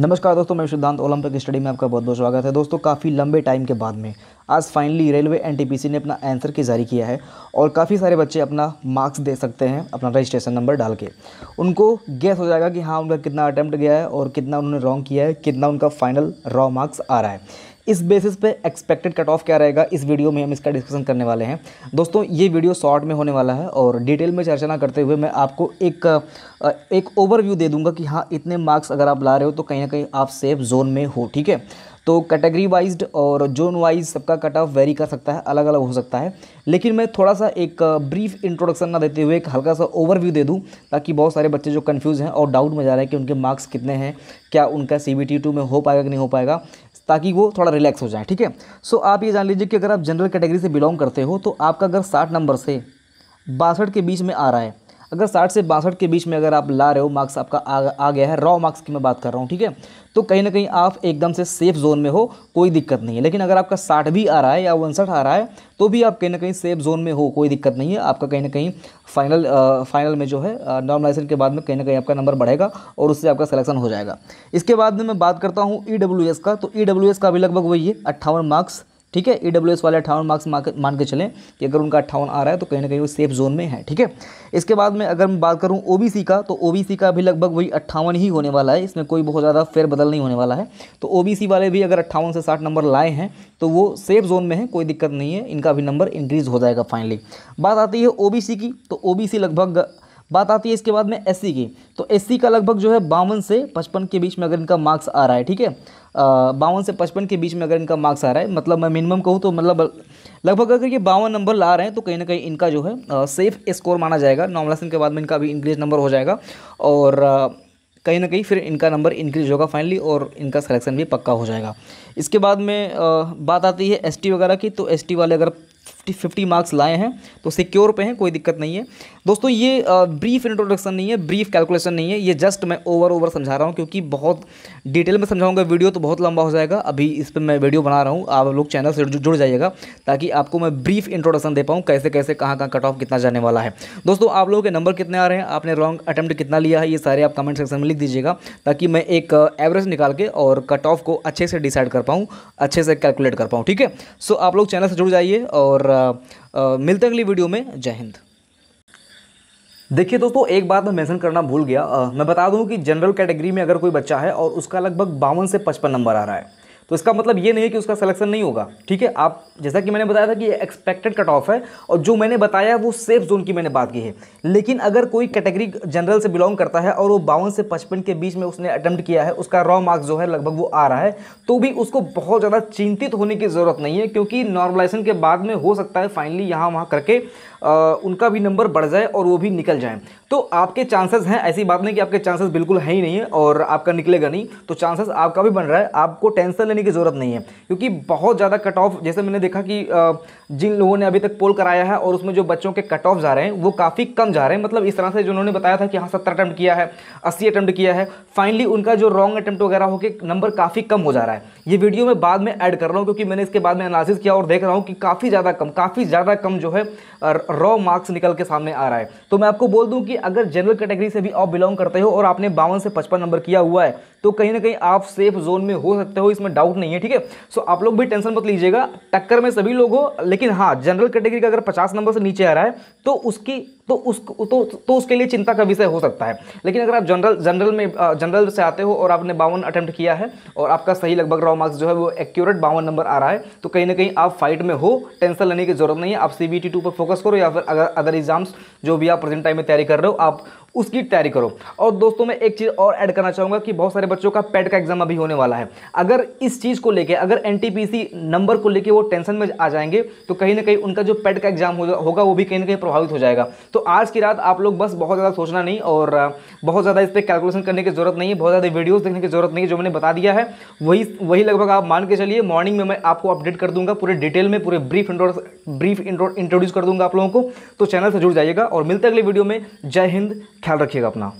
नमस्कार दोस्तों मैं सिद्धांत ओलंपिक स्टडी में आपका बहुत बहुत स्वागत है दोस्तों काफ़ी लंबे टाइम के बाद में आज फाइनली रेलवे एनटीपीसी ने अपना आंसर की जारी किया है और काफ़ी सारे बच्चे अपना मार्क्स दे सकते हैं अपना रजिस्ट्रेशन नंबर डाल के उनको गैस हो जाएगा कि हाँ उनका कितना अटैम्प्ट गया है और कितना उन्होंने रॉन्ग किया है कितना उनका फाइनल रॉ मार्क्स आ रहा है इस बेसिस पे एक्सपेक्टेड कट ऑफ क्या रहेगा इस वीडियो में हम इसका डिस्कशन करने वाले हैं दोस्तों ये वीडियो शॉर्ट में होने वाला है और डिटेल में चर्चा ना करते हुए मैं आपको एक एक ओवरव्यू दे दूंगा कि हाँ इतने मार्क्स अगर आप ला रहे हो तो कहीं ना कहीं आप सेफ जोन में हो ठीक है तो कैटेगरी वाइज और जोन वाइज सबका कट ऑफ वेरी कर सकता है अलग अलग हो सकता है लेकिन मैं थोड़ा सा एक ब्रीफ इंट्रोडक्शन ना देते हुए एक हल्का सा ओवरव्यू दे दूं ताकि बहुत सारे बच्चे जो कंफ्यूज हैं और डाउट में जा रहे हैं कि उनके मार्क्स कितने हैं क्या उनका सी बी टी टू में हो पाएगा कि नहीं हो पाएगा ताकि वो थोड़ा रिलैक्स हो जाए ठीक है सो आप ये जान लीजिए कि अगर आप जनरल कैटेगरी से बिलोंग करते हो तो आपका अगर साठ नंबर से बासठ के बीच में आ रहा है अगर साठ से बासठ के बीच में अगर आप ला रहे हो मार्क्स आपका आ, आ गया है रॉ मार्क्स की मैं बात कर रहा हूँ ठीक है तो कहीं ना कहीं आप एकदम से सेफ जोन में हो कोई दिक्कत नहीं है लेकिन अगर आपका साठ भी आ रहा है या उनसठ आ रहा है तो भी आप कहीं ना कहीं सेफ जोन में हो कोई दिक्कत नहीं है आपका कहीं ना कहीं फाइनल आ, फाइनल में जो है नॉर्मलाइजेशन के बाद में कहीं ना कहीं आपका नंबर बढ़ेगा और उससे आपका सलेक्शन हो जाएगा इसके बाद में मैं बात करता हूँ ई e का तो ई e का भी लगभग वही है अट्ठावन मार्क्स ठीक है ई e वाले अट्ठावन मार्क्स मान के चलें कि अगर उनका अट्ठावन आ रहा है तो कहीं ना कहीं वो सेफ जोन में है ठीक है इसके बाद में अगर मैं बात करूँ ओ का तो ओ का भी लगभग वही अट्ठावन ही होने वाला है इसमें कोई बहुत ज़्यादा फेरबदल नहीं होने वाला है तो ओ वाले भी अगर अट्ठावन से साठ नंबर लाए हैं तो वो सेफ जोन में है कोई दिक्कत नहीं है इनका भी नंबर इंक्रीज़ हो जाएगा फाइनली बात आती है ओ की तो ओ लगभग बात आती है इसके बाद में एस की तो एस का लगभग जो है बावन से पचपन के बीच में अगर इनका मार्क्स आ रहा है ठीक है बावन से पचपन के बीच में अगर इनका मार्क्स आ रहा है मतलब मैं मिनिमम कहूँ तो मतलब लगभग अगर ये बावन नंबर ला रहे हैं तो कहीं ना कहीं इनका जो है सेफ स्कोर माना जाएगा नॉमलेसन के बाद में इनका भी इंक्रीज नंबर हो जाएगा और कहीं ना कहीं फिर इनका नंबर इंक्रीज होगा फाइनली और इनका सिलेक्शन भी पक्का हो जाएगा इसके बाद में बात आती है एसटी वगैरह की तो एसटी वाले अगर फिफ्टी फिफ्टी मार्क्स लाए हैं तो सिक्योर पे हैं कोई दिक्कत नहीं है दोस्तों ये ब्रीफ इंट्रोडक्शन नहीं है ब्रीफ कैलकुलेशन नहीं है ये जस्ट मैं ओवर ओवर समझा रहा हूँ क्योंकि बहुत डिटेल में समझाऊंगा वीडियो तो बहुत लंबा हो जाएगा अभी इस पर मैं वीडियो बना रहा हूँ आप लोग चैनल से जुड़ जाइएगा ताकि आपको मैं ब्रीफ इंट्रोडक्शन दे पाऊँ कैसे कैसे कहाँ कहाँ कट ऑफ कितना जाने वाला है दोस्तों आप लोगों के नंबर कितने आ रहे हैं आपने रॉन्ग अटैम्प्ट कितना लिया है ये सारे आप कमेंट सेक्शन में लिख दीजिएगा ताकि मैं एक एवरेज निकाल के और कट ऑफ को अच्छे से डिसाइड कर पाऊँ अच्छे से कैलकुलेट कर पाऊँ ठीक है सो आप लोग चैनल से जुड़ जाइए और मिलते हैं अगली वीडियो में जय हिंद देखिए दोस्तों एक बात मैं मेंशन करना भूल गया आ, मैं बता दूं कि जनरल कैटेगरी में अगर कोई बच्चा है और उसका लगभग बावन से पचपन नंबर आ रहा है तो इसका मतलब ये नहीं है कि उसका सिलेक्शन नहीं होगा ठीक है आप जैसा कि मैंने बताया था कि ये एक्सपेक्टेड कट ऑफ है और जो मैंने बताया वो सेफ जोन की मैंने बात की है लेकिन अगर कोई कैटेगरी जनरल से बिलोंग करता है और वो बावन से पचपन के बीच में उसने अटैम्प्ट किया है उसका रॉ मार्क्स जो है लगभग वो आ रहा है तो भी उसको बहुत ज़्यादा चिंतित होने की ज़रूरत नहीं है क्योंकि नॉर्मलाइजेशन के बाद में हो सकता है फाइनली यहाँ वहाँ करके आ, उनका भी नंबर बढ़ जाए और वो भी निकल जाए तो आपके चांसेस हैं ऐसी बात नहीं कि आपके चांसेस बिल्कुल है ही नहीं है और आपका निकलेगा नहीं तो चांसेस आपका भी बन रहा है आपको टेंशन लेने की ज़रूरत नहीं है क्योंकि बहुत ज़्यादा कट ऑफ जैसे मैंने देखा कि जिन लोगों ने अभी तक पोल कराया है और उसमें जो बच्चों के कट ऑफ जा रहे हैं वो काफ़ी कम जा रहे हैं मतलब इस तरह से जो उन्होंने बताया था कि हाँ सत्तर अटैम्प्ट किया है अस्सी अटैम्प्ट किया है फाइनली उनका जो रॉन्ग अटैम्प्ट वगैरह होकर नंबर काफ़ी कम हो जा रहा है ये वीडियो मैं बाद में ऐड कर रहा हूँ क्योंकि मैंने इसके बाद में एनालिसिस किया और देख रहा हूँ कि काफ़ी ज़्यादा कम काफ़ी ज़्यादा कम जो है रॉ मार्क्स निकल के सामने आ रहा है तो मैं आपको बोल दूँ कि अगर जनरल कैटेगरी से भी आप बिलोंग करते हो और आपने बावन से पचपन नंबर किया हुआ है तो कहीं ना कहीं आप सेफ जोन में हो सकते हो इसमें डाउट नहीं है ठीक है सो आप लोग भी टेंशन मत लीजिएगा टक्कर में सभी लोग हो लेकिन हाँ जनरल कैटेगरी का अगर पचास नंबर से नीचे आ रहा है तो उसकी तो उस तो, तो उसके लिए चिंता का विषय हो सकता है लेकिन अगर आप जनरल जनरल में जनरल से आते हो और आपने बावन अटैम्प्ट किया है और आपका सही लगभग रॉ मार्क्स जो है वो एक्यूरेट बावन नंबर आ रहा है तो कहीं ना कहीं आप फाइट में हो टेंशन लेने की जरूरत नहीं है आप सी बी टी टू पर फोकस करो या फिर अगर अदर एग्जाम्स जो भी आप प्रेजेंट टाइम में तैयारी कर रहे हो आप उसकी तैयारी करो और दोस्तों मैं एक चीज़ और ऐड करना चाहूँगा कि बहुत सारे बच्चों का पेड का एग्जाम अभी होने वाला है अगर इस चीज़ को लेके अगर एन नंबर को लेके वो टेंशन में आ जाएंगे तो कहीं ना कहीं उनका जो पेड का एग्जाम होगा वो भी कहीं ना कहीं प्रभावित हो जाएगा तो आज की रात आप लोग बस बहुत ज़्यादा सोचना नहीं और बहुत ज़्यादा इस पर कैलकुलेशन करने की ज़रूरत नहीं है बहुत ज़्यादा वीडियोज़ देखने की ज़रूरत नहीं है जो मैंने बता दिया है वही वही लगभग आप मान के चलिए मॉर्निंग में मैं आपको अपडेट कर दूंगा पूरे डिटेल में पूरे ब्रीफ इंट्रो ब्रीफ इंट्रोड्यूस कर दूंगा आप लोगों को तो चैनल से जुड़ जाइएगा और मिलते अगले वीडियो में जय हिंद ख्याल रखिएगा अपना